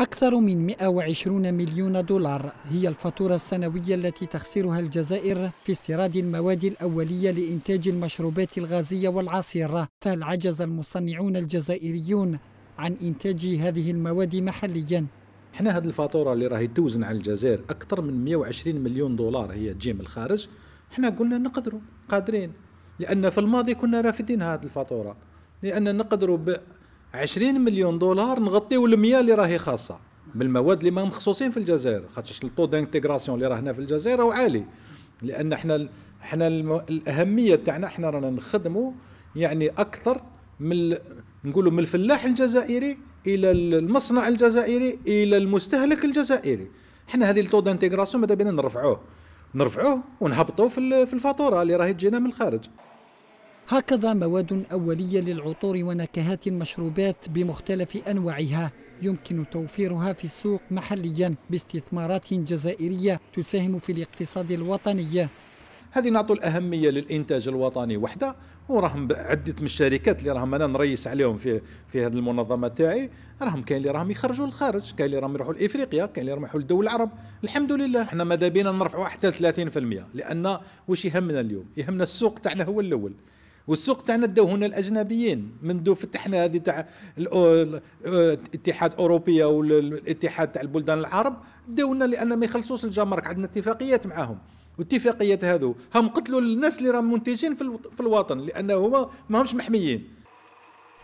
أكثر من 120 مليون دولار هي الفاتورة السنوية التي تخسرها الجزائر في استيراد المواد الأولية لإنتاج المشروبات الغازية والعصير فهل عجز المصنعون الجزائريون عن إنتاج هذه المواد محلياً؟ احنا هذه الفاتوره اللي راهي توزن على الجزائر اكثر من 120 مليون دولار هي تجي من الخارج احنا قلنا نقدروا قادرين لان في الماضي كنا رافدين هذه الفاتوره لان نقدروا 20 مليون دولار نغطيو المياه اللي راهي خاصه بالمواد اللي ما مخصوصين في الجزائر خاطرش الطو دانتيغراسيون اللي راه هنا في الجزائر هو عالي لان احنا احنا الاهميه تاعنا احنا رانا نخدموا يعني اكثر من نقولوا من الفلاح الجزائري الى المصنع الجزائري الى المستهلك الجزائري احنا هذه الطو دانتيغراسيون ماذا بينا نرفعوه نرفعوه ونهبطوه في الفاتوره اللي راهي تجينا من الخارج هكذا مواد أولية للعطور ونكهات المشروبات بمختلف أنواعها يمكن توفيرها في السوق محليا باستثمارات جزائرية تساهم في الاقتصاد الوطني هذه نعطوا الأهمية للإنتاج الوطني وحده وراهم عدة من الشركات اللي راهم أنا نريس عليهم في في هذه المنظمة تاعي راهم كاين اللي راهم يخرجوا للخارج كاين اللي راهم يروحوا لإفريقيا كاين اللي راهم يروحوا للدول العرب الحمد لله احنا ماذا بينا نرفعوا حتى 30% لأن واش يهمنا اليوم يهمنا السوق تاعنا هو الأول والسوق تاعنا داو هنا الاجنبيين منذ فتحنا هذه تاع الاتحاد الاوروبي والاتحاد تاع البلدان العرب لنا لان ما يخلصوش الجمارك عندنا اتفاقيات معاهم والاتفاقيات هذو هم قتلوا الناس اللي راهم منتجين في الوطن لانه هما ماهمش محميين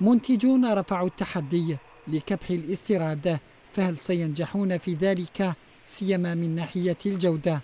منتجون رفعوا التحدي لكبح الاستيراد فهل سينجحون في ذلك سيما من ناحيه الجوده